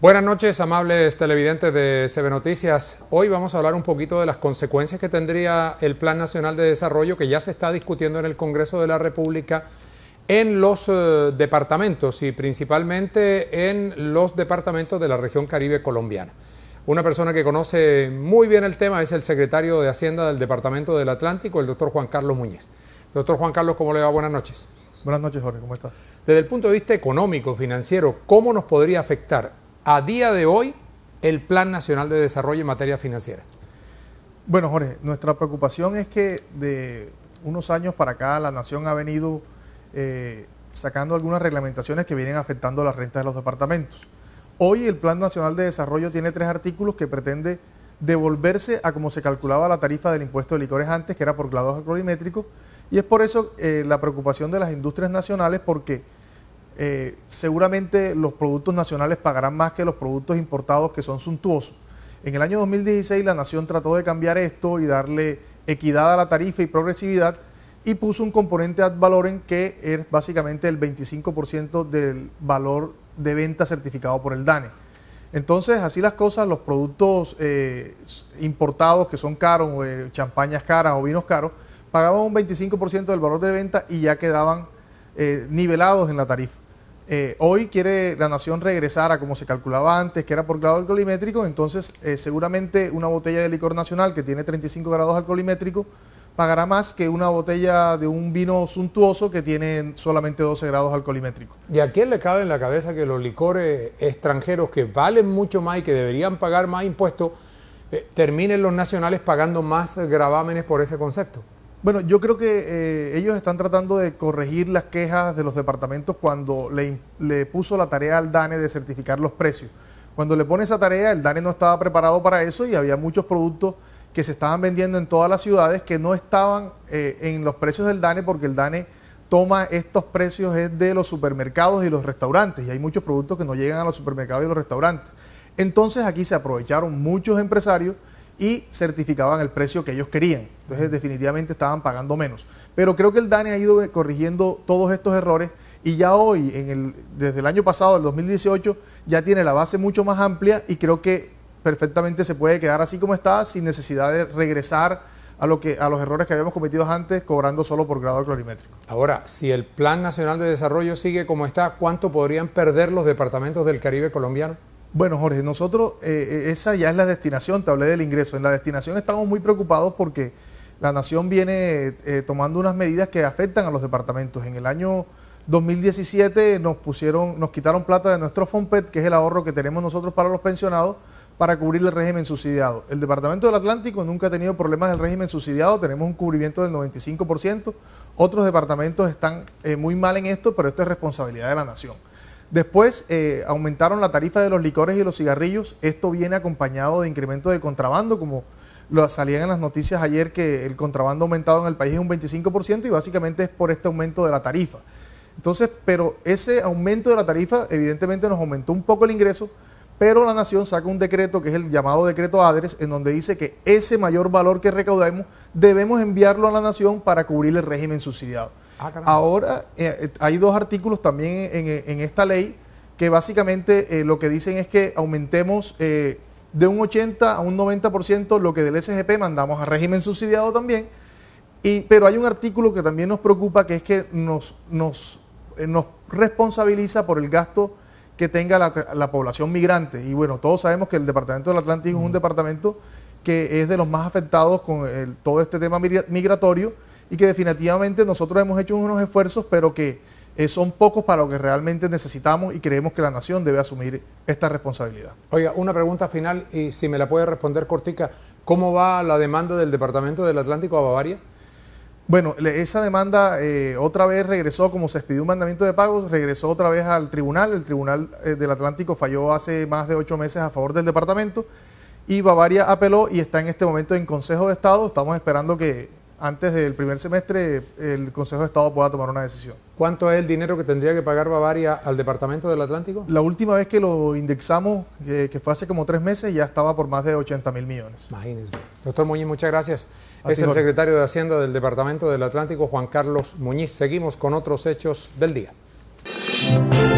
Buenas noches, amables televidentes de CB Noticias. Hoy vamos a hablar un poquito de las consecuencias que tendría el Plan Nacional de Desarrollo que ya se está discutiendo en el Congreso de la República en los eh, departamentos y principalmente en los departamentos de la región caribe colombiana. Una persona que conoce muy bien el tema es el secretario de Hacienda del Departamento del Atlántico, el doctor Juan Carlos Muñiz. Doctor Juan Carlos, ¿cómo le va? Buenas noches. Buenas noches, Jorge, ¿cómo estás? Desde el punto de vista económico, financiero, ¿cómo nos podría afectar a día de hoy el Plan Nacional de Desarrollo en materia financiera? Bueno, Jorge, nuestra preocupación es que de unos años para acá la nación ha venido eh, sacando algunas reglamentaciones que vienen afectando las rentas de los departamentos. Hoy el Plan Nacional de Desarrollo tiene tres artículos que pretende devolverse a como se calculaba la tarifa del impuesto de licores antes, que era por grados alcoholimétricos, y es por eso eh, la preocupación de las industrias nacionales, porque eh, seguramente los productos nacionales pagarán más que los productos importados que son suntuosos. En el año 2016 la nación trató de cambiar esto y darle equidad a la tarifa y progresividad, y puso un componente ad valorem que es básicamente el 25% del valor de venta certificado por el DANE. Entonces, así las cosas, los productos eh, importados que son caros, eh, champañas caras o vinos caros, pagaban un 25% del valor de venta y ya quedaban eh, nivelados en la tarifa. hoy quiere la nación regresar a como se calculaba antes, que era por grado alcoholimétrico, entonces seguramente una botella de licor nacional que tiene 35 grados alcoholimétrico, pagará más que una botella de un vino suntuoso que tiene solamente 12 grados alcoholimétrico. ¿Y a quién le cabe en la cabeza que los licores extranjeros que valen mucho más y que deberían pagar más impuestos, eh, terminen los nacionales pagando más gravámenes por ese concepto? Bueno, yo creo que eh, ellos están tratando de corregir las quejas de los departamentos cuando le, le puso la tarea al DANE de certificar los precios. Cuando le pone esa tarea, el DANE no estaba preparado para eso y había muchos productos que se estaban vendiendo en todas las ciudades que no estaban eh, en los precios del DANE porque el DANE toma estos precios es de los supermercados y los restaurantes y hay muchos productos que no llegan a los supermercados y los restaurantes. Entonces aquí se aprovecharon muchos empresarios y certificaban el precio que ellos querían. Entonces definitivamente estaban pagando menos. Pero creo que el DANE ha ido eh, corrigiendo todos estos errores y ya hoy, en el, desde el año pasado, el 2018, ya tiene la base mucho más amplia y creo que perfectamente se puede quedar así como está sin necesidad de regresar a, lo que, a los errores que habíamos cometido antes, cobrando solo por grado clorimétrico. Ahora, si el Plan Nacional de Desarrollo sigue como está, ¿cuánto podrían perder los departamentos del Caribe colombiano? Bueno, Jorge, nosotros, eh, eh, esa ya es la destinación, te hablé del ingreso. En la destinación estamos muy preocupados porque la nación viene eh, tomando unas medidas que afectan a los departamentos. En el año 2017 nos pusieron, nos quitaron plata de nuestro FOMPET, que es el ahorro que tenemos nosotros para los pensionados, para cubrir el régimen subsidiado. El Departamento del Atlántico nunca ha tenido problemas del régimen subsidiado, tenemos un cubrimiento del 95%, otros departamentos están eh, muy mal en esto, pero esto es responsabilidad de la nación. Después eh, aumentaron la tarifa de los licores y los cigarrillos, esto viene acompañado de incremento de contrabando, como lo salían en las noticias ayer que el contrabando aumentado en el país es un 25% y básicamente es por este aumento de la tarifa. Entonces, pero ese aumento de la tarifa evidentemente nos aumentó un poco el ingreso, pero la nación saca un decreto que es el llamado decreto ADRES, en donde dice que ese mayor valor que recaudemos debemos enviarlo a la nación para cubrir el régimen subsidiado. Ah, Ahora eh, eh, hay dos artículos también en, esta ley que básicamente eh, lo que dicen es que aumentemos de un 80 a un 90% lo que del SGP mandamos a régimen subsidiado también. Y, pero hay un artículo que también nos preocupa, que es que nos, nos, nos responsabiliza por el gasto que tenga la, población migrante. Y bueno, todos sabemos que el Departamento del Atlántico es un mm. departamento que es de los más afectados con todo este tema migratorio y que definitivamente nosotros hemos hecho unos esfuerzos, pero que eh, son pocos para lo que realmente necesitamos y creemos que la nación debe asumir esta responsabilidad. Oiga, una pregunta final y si me la puede responder cortica, ¿cómo va la demanda del Departamento del Atlántico a Bavaria? Bueno, esa demanda eh, otra vez regresó, como se expidió un mandamiento de pagos regresó otra vez al tribunal. El tribunal eh, del Atlántico falló hace más de ocho meses a favor del departamento y Bavaria apeló y está en este momento en Consejo de Estado. Estamos esperando que antes del primer semestre el Consejo de Estado pueda tomar una decisión. ¿Cuánto es el dinero que tendría que pagar Bavaria al Departamento del Atlántico? La última vez que lo indexamos, eh, que fue hace como tres meses, ya estaba por más de 80 mil millones. Imagínense. Doctor Muñiz, muchas gracias. es el secretario de Hacienda del Departamento del Atlántico, Juan Carlos Muñiz. Seguimos con otros hechos del día.